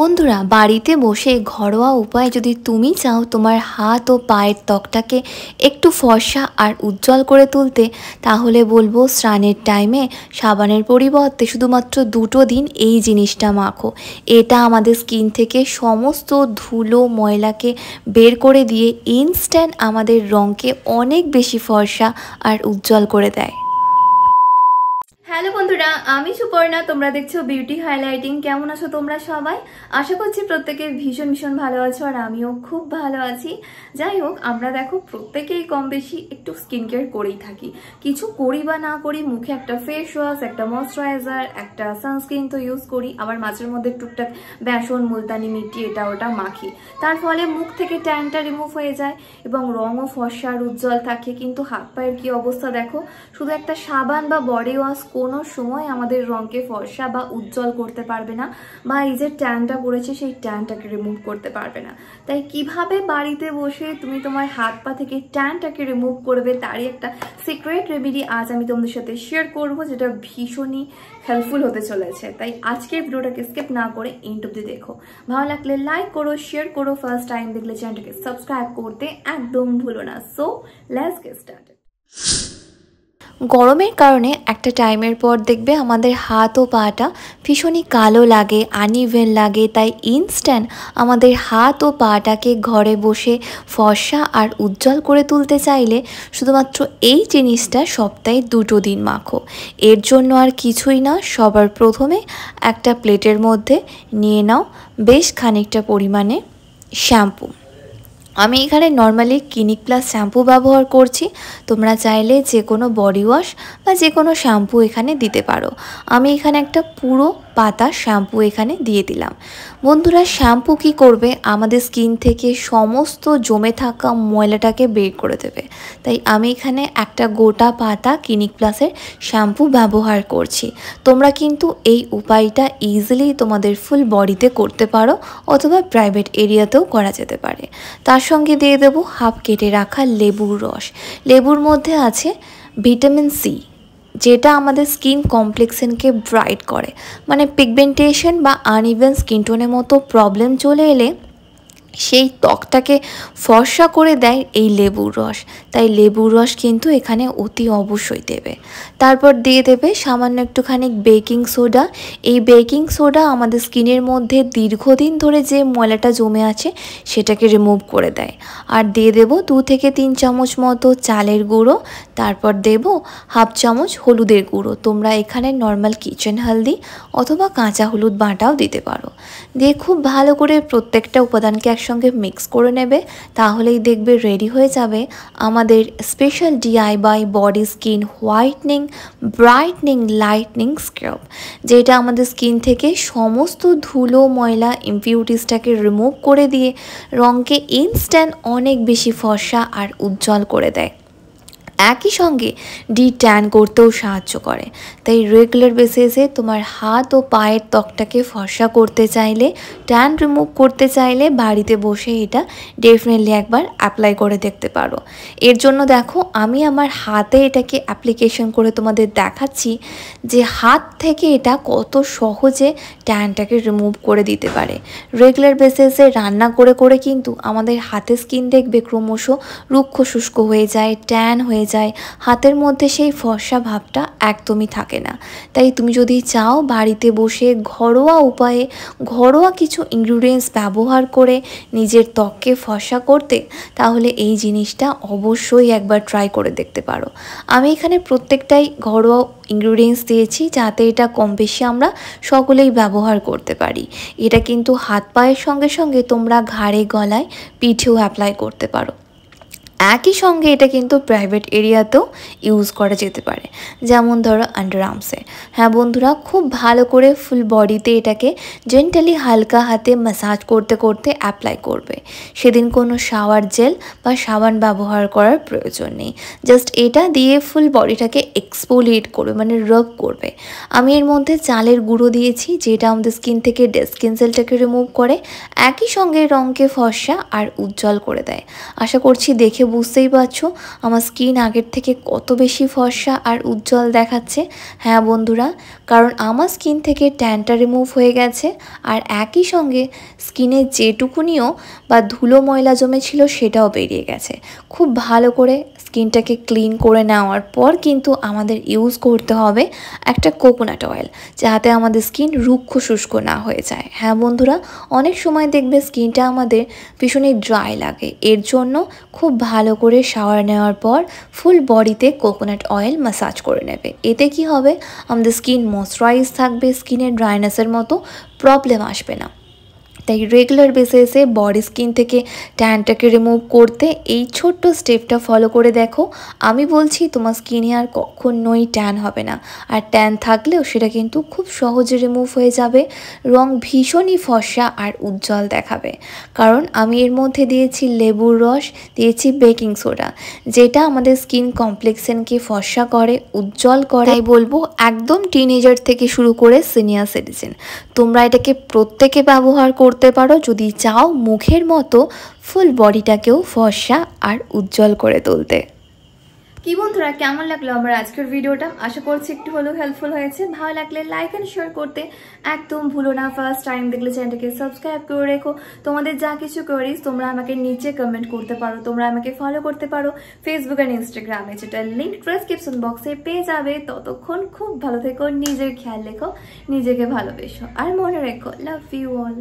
বন্ধুরা বাড়িতে বসে ঘরোয়া উপায় যদি তুমি চাও তোমার হাত ও পায়ের ত্বকটাকে একটু ফর্সা আর উজ্জ্বল করে তুলতে তাহলে বলবো স্নানের টাইমে সাবানের পরিবর্তে শুধুমাত্র দুটো দিন এই জিনিসটা মাখো এটা আমাদের স্কিন থেকে সমস্ত ধুলো ময়লাকে বের করে দিয়ে ইনস্ট্যান্ট আমাদের রঙকে অনেক বেশি ফর্সা আর উজ্জ্বল করে দেয় হ্যালো বন্ধুরা আমি সুপর্ণা তোমরা দেখছো বিউটি হাইলাইটিং কেমন আছো তোমরা সবাই আশা করছি প্রত্যেকে ভীষণ ভীষণ ভালো আছো আর আমিও খুব ভালো আছি যাই হোক আমরা দেখো প্রত্যেকেই কম বেশি একটু স্কিন কেয়ার করেই থাকি কিছু করি বা না করি মুখে একটা ফেস ওয়াশ একটা ময়শ্চারাইজার একটা সানস্ক্রিন তো ইউজ করি আবার মাঝের মধ্যে টুকটাক বেসন মুলতানি মিটি এটা ওটা মাখি তার ফলে মুখ থেকে ট্যানটা রিমুভ হয়ে যায় এবং রঙও ফর্সার উজ্জ্বল থাকে কিন্তু হাত পায়ের কি অবস্থা দেখো শুধু একটা সাবান বা বডি ওয়াশ কোনো সময় আমাদের রঙকে ফর্সা বা উজ্জ্বল করতে পারবে না বা এই যে ট্যানটা পড়েছে সেই ট্যানটাকে রিমুভ করতে পারবে না তাই কিভাবে বাড়িতে বসে তুমি তোমার হাত পা থেকে ট্যানটাকে রিমুভ করবে তারই একটা সিক্রেট রেমেডি আজ আমি তোমাদের সাথে শেয়ার করব যেটা ভীষণই হেল্পফুল হতে চলেছে তাই আজকের ভিডিওটাকে স্কিপ না করে এন্ড অব্দি দেখো ভালো লাগলে লাইক করো শেয়ার করো ফার্স্ট টাইম দেখলে চ্যানেলটাকে সাবস্ক্রাইব করতে একদম ভুলো না সো লেটস গেট স্টার্টেড গরমের কারণে একটা টাইমের পর দেখবে আমাদের হাত ও পাটা ভীষণই কালো লাগে আনইভেন লাগে তাই ইনস্ট্যান্ট আমাদের হাত ও পাটাকে ঘরে বসে ফর্সা আর উজ্জ্বল করে তুলতে চাইলে শুধুমাত্র এই জিনিসটা সপ্তাহে দুটো দিন মাখো এর জন্য আর কিছুই না সবার প্রথমে একটা প্লেটের মধ্যে নিয়ে নাও বেশ খানিকটা পরিমাণে শ্যাম্পু আমি এখানে নর্মালি ক্লিনিক প্লাস শ্যাম্পু ব্যবহার করছি তোমরা চাইলে যে কোনো বডি ওয়াশ বা যে কোনো শ্যাম্পু এখানে দিতে পারো আমি এখানে একটা পুরো পাতা শ্যাম্পু এখানে দিয়ে দিলাম বন্ধুরা শ্যাম্পু কি করবে আমাদের স্কিন থেকে সমস্ত জমে থাকা ময়লাটাকে বের করে দেবে তাই আমি এখানে একটা গোটা পাতা ক্লিনিক প্লাসের শ্যাম্পু ব্যবহার করছি তোমরা কিন্তু এই উপায়টা ইজিলি তোমাদের ফুল বডিতে করতে পারো অথবা প্রাইভেট এরিয়াতেও করা যেতে পারে তার সঙ্গে দিয়ে দেবো হাফ কেটে রাখা লেবুর রস লেবুর মধ্যে আছে ভিটামিন সি যেটা আমাদের স্কিন কমপ্লেক্সেনকে ব্রাইট করে মানে পিগমেন্টেশন বা আনইভেন স্কিন টোনের মতো প্রবলেম চলে এলে সেই ত্বকটাকে ফর্সা করে দেয় এই লেবুর রস তাই লেবুর রস কিন্তু এখানে অতি অবশ্যই দেবে তারপর দিয়ে দেবে সামান্য একটুখানি বেকিং সোডা এই বেকিং সোডা আমাদের স্কিনের মধ্যে দীর্ঘদিন ধরে যে ময়লাটা জমে আছে সেটাকে রিমুভ করে দেয় আর দিয়ে দেব দু থেকে তিন চামচ মতো চালের গুঁড়ো তারপর দেব হাফ চামচ হলুদের গুঁড়ো তোমরা এখানে নর্মাল কিচেন হালদি অথবা কাঁচা হলুদ বাটাও দিতে পারো দিয়ে খুব ভালো করে প্রত্যেকটা উপাদানকে একসঙ্গে সঙ্গে মিক্স করে নেবে তাহলেই দেখবে রেডি হয়ে যাবে আমাদের special DIY body skin whitening brightening lightening scrub যেটা আমাদের স্কিন থেকে সমস্ত ধুলো ময়লা ইমপিউটিসটাকে রিমুভ করে দিয়ে রঙকে ইনস্ট্যান্ট অনেক বেশি ফর্সা আর উজ্জ্বল করে দেয় একই সঙ্গে ডি ট্যান করতেও সাহায্য করে তাই রেগুলার বেসিসে তোমার হাত ও পায়ের ত্বকটাকে ফর্সা করতে চাইলে ট্যান রিমুভ করতে চাইলে বাড়িতে বসে এটা ডেফিনেটলি একবার অ্যাপ্লাই করে দেখতে পারো এর জন্য দেখো আমি আমার হাতে এটাকে অ্যাপ্লিকেশন করে তোমাদের দেখাচ্ছি যে হাত থেকে এটা কত সহজে ট্যানটাকে রিমুভ করে দিতে পারে রেগুলার বেসিসে রান্না করে করে কিন্তু আমাদের হাতে স্কিন দেখবে ক্রমশ রুক্ষ শুষ্ক হয়ে যায় ট্যান হয়ে যায় হাতের মধ্যে সেই ফর্সা ভাবটা একদমই থাকে না তাই তুমি যদি চাও বাড়িতে বসে ঘরোয়া উপায়ে ঘরোয়া কিছু ইনগ্রিডিয়েন্টস ব্যবহার করে নিজের ত্বককে ফর্সা করতে তাহলে এই জিনিসটা অবশ্যই একবার ট্রাই করে দেখতে পারো আমি এখানে প্রত্যেকটাই ঘরোয়া ইনগ্রিডিয়েন্টস দিয়েছি যাতে এটা কম বেশি আমরা সকলেই ব্যবহার করতে পারি এটা কিন্তু হাত পায়ের সঙ্গে সঙ্গে তোমরা ঘাড়ে গলায় পিঠেও অ্যাপ্লাই করতে পারো একই সঙ্গে এটা কিন্তু প্রাইভেট এরিয়াতেও ইউজ করা যেতে পারে যেমন ধরো আন্ডার আর্মসে হ্যাঁ বন্ধুরা খুব ভালো করে ফুল বডিতে এটাকে জেন্টালি হালকা হাতে ম্যাসাজ করতে করতে অ্যাপ্লাই করবে সেদিন কোনো শাওয়ার জেল বা সাবান ব্যবহার করার প্রয়োজন নেই জাস্ট এটা দিয়ে ফুল বডিটাকে এক্সপোলিয়েট করবে মানে রব করবে আমি এর মধ্যে চালের গুঁড়ো দিয়েছি যেটা আমাদের স্কিন থেকে স্কিন সেলটাকে রিমুভ করে একই সঙ্গে রঙকে ফর্সা আর উজ্জ্বল করে দেয় আশা করছি দেখে বুঝতেই পারছো আমার স্কিন আগের থেকে কত বেশি ফর্সা আর উজ্জ্বল দেখাচ্ছে হ্যাঁ বন্ধুরা কারণ আমার স্কিন থেকে ট্যানটা রিমুভ হয়ে গেছে আর একই সঙ্গে স্কিনে যেটুকুনিও বা ধুলো ময়লা জমেছিল সেটাও বেরিয়ে গেছে খুব ভালো করে স্কিনটাকে ক্লিন করে নেওয়ার পর কিন্তু আমাদের ইউজ করতে হবে একটা কোকোনাট অয়েল যাতে আমাদের স্কিন রুক্ষ শুষ্ক না হয়ে যায় হ্যাঁ বন্ধুরা অনেক সময় দেখবে স্কিনটা আমাদের ভীষণই ড্রাই লাগে এর জন্য খুব ভালো করে শাওয়ার নেওয়ার পর ফুল বডিতে কোকোনাট অয়েল ম্যাসাজ করে নেবে এতে কি হবে আমাদের স্কিন মশ্চারাইজ থাকবে স্কিনের ড্রাইনেসের মতো প্রবলেম আসবে না তাই রেগুলার বেসিসে বডি স্কিন থেকে ট্যানটাকে রিমুভ করতে এই ছোট্ট স্টেপটা ফলো করে দেখো আমি বলছি তোমার স্কিনে আর কখনোই ট্যান হবে না আর ট্যান থাকলেও সেটা কিন্তু খুব সহজে রিমুভ হয়ে যাবে রং ভীষণই ফসা আর উজ্জ্বল দেখাবে কারণ আমি এর মধ্যে দিয়েছি লেবুর রস দিয়েছি বেকিং সোডা যেটা আমাদের স্কিন কমপ্লেক্সেনকে ফসা করে উজ্জ্বল করে তাই বলবো একদম টিনেজার থেকে শুরু করে সিনিয়র সিটিজেন তোমরা এটাকে প্রত্যেকে ব্যবহার করো করতে পারো যদি চাও মুখের মতো ফুল বডিটাকেও ফর্সা আর উজ্জ্বল করে তুলতে কি বন্ধুরা কেমন লাগলো আমার আজকের ভিডিওটা আশা করছি একটু হলেও হেল্পফুল হয়েছে ভালো লাগলে লাইক অ্যান্ড শেয়ার করতে একদম ভুলো না ফার্স্ট টাইম দেখলে চ্যানেলটাকে সাবস্ক্রাইব করে রেখো তোমাদের যা কিছু কোয়ারিজ তোমরা আমাকে নিচে কমেন্ট করতে পারো তোমরা আমাকে ফলো করতে পারো ফেসবুক অ্যান্ড ইনস্টাগ্রামে যেটা লিঙ্ক ডেসক্রিপশন বক্সে পেয়ে যাবে ততক্ষণ খুব ভালো থেকো নিজের খেয়াল রেখো নিজেকে ভালোবেসো আর মনে রেখো লাভ ইউ অল